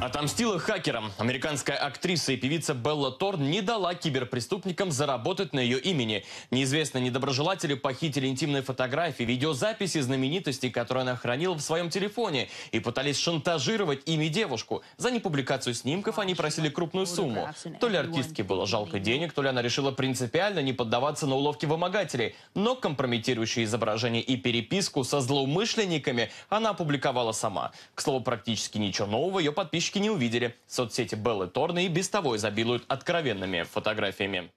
Отомстила хакерам. Американская актриса и певица Белла Торн не дала киберпреступникам заработать на ее имени. Неизвестные недоброжелатели похитили интимные фотографии, видеозаписи знаменитостей, которые она хранила в своем телефоне, и пытались шантажировать ими девушку. За непубликацию снимков они просили крупную сумму. То ли артистке было жалко денег, то ли она решила принципиально не поддаваться на уловки вымогателей. Но компрометирующие изображения и переписку со злоумышленниками она опубликовала сама. К слову, практически ничего нового ее подписчики подписчики не увидели. Соцсети Беллы Торны и без того изобилуют откровенными фотографиями.